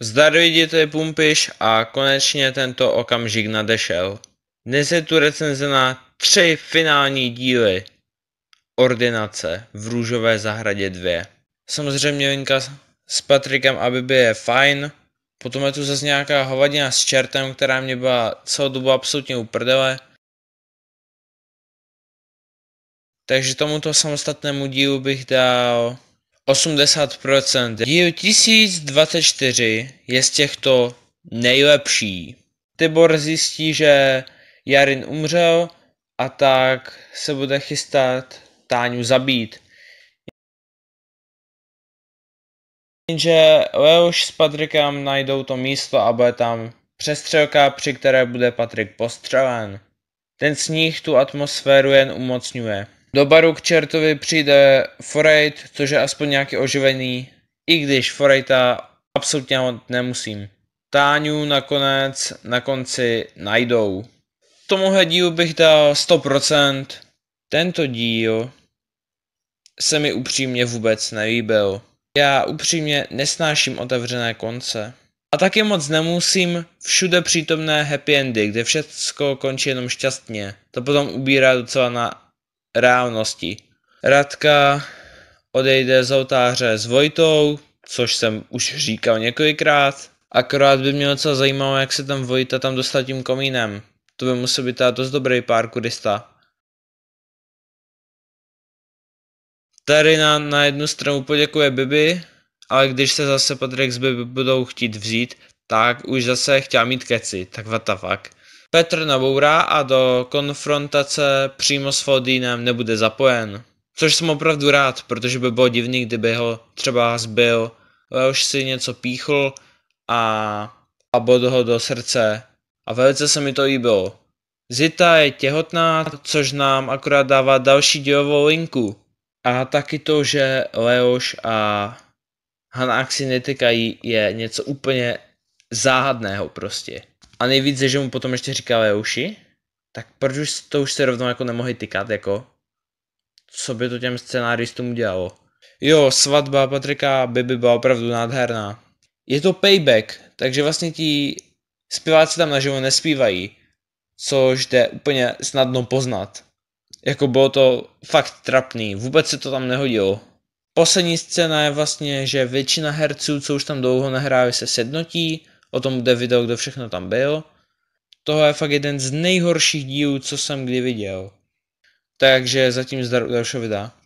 Zdaruj ty pumpiš a konečně tento okamžik nadešel. Dnes je tu recenze na tři finální díly Ordinace v Růžové zahradě 2. Samozřejmě linka s Patrikem by je fajn, potom je tu zase nějaká hovadina s čertem, která mě byla celou dobu absolutně uprdele. Takže tomuto samostatnému dílu bych dal 80%. Díl 1024 je z těchto nejlepší. Tibor zjistí, že Jarin umřel a tak se bude chystat Táňu zabít. Jenže Leoš s Patrikem najdou to místo a bude tam přestřelka, při které bude Patrik postřelen. Ten sníh tu atmosféru jen umocňuje. Do baru k čertovi přijde Forejt, což je aspoň nějaký oživený, i když Forejta absolutně ho nemusím. Táňu nakonec na konci najdou. Tomuhle dílu bych dal 100%. Tento díl se mi upřímně vůbec nelíbil. Já upřímně nesnáším otevřené konce. A taky moc nemusím všude přítomné happy endy, kde všechno končí jenom šťastně. To potom ubírá docela na reálnosti. Radka odejde z oltáře s Vojtou, což jsem už říkal několikrát. Akorát by mě docela zajímalo, jak se tam Vojta tam dostal tím komínem. To by musel být dost dobrý parkourista. Tady na, na jednu stranu poděkuje Bibi, ale když se zase Patrik s Bibi budou chtít vzít, tak už zase chtěla mít keci, tak what the fuck. Petr nabourá a do konfrontace přímo s Fodínem nebude zapojen. Což jsem opravdu rád, protože by bylo divný, kdyby ho třeba zbyl, eh, už si něco píchl a, a bod ho do srdce. A velice se mi to líbilo. Zita je těhotná, což nám akorát dává další dělovou linku. A taky to, že Leoš a si netykají, je něco úplně záhadného prostě. A nejvíc je, že mu potom ještě říká uši, tak proč už to už se rovnou jako nemohli tykat, jako? Co by to těm scenáristům dělalo. Jo, svatba Patrika by byla opravdu nádherná. Je to payback, takže vlastně ti zpěváci tam naživo nespívají, což jde úplně snadno poznat. Jako bylo to fakt trapný, vůbec se to tam nehodilo. Poslední scéna je vlastně, že většina herců, co už tam dlouho nehráli, se sednotí, o tom jde video, kdo všechno tam byl. Tohle je fakt jeden z nejhorších dílů, co jsem kdy viděl. Takže zatím zdar u dalšího videa.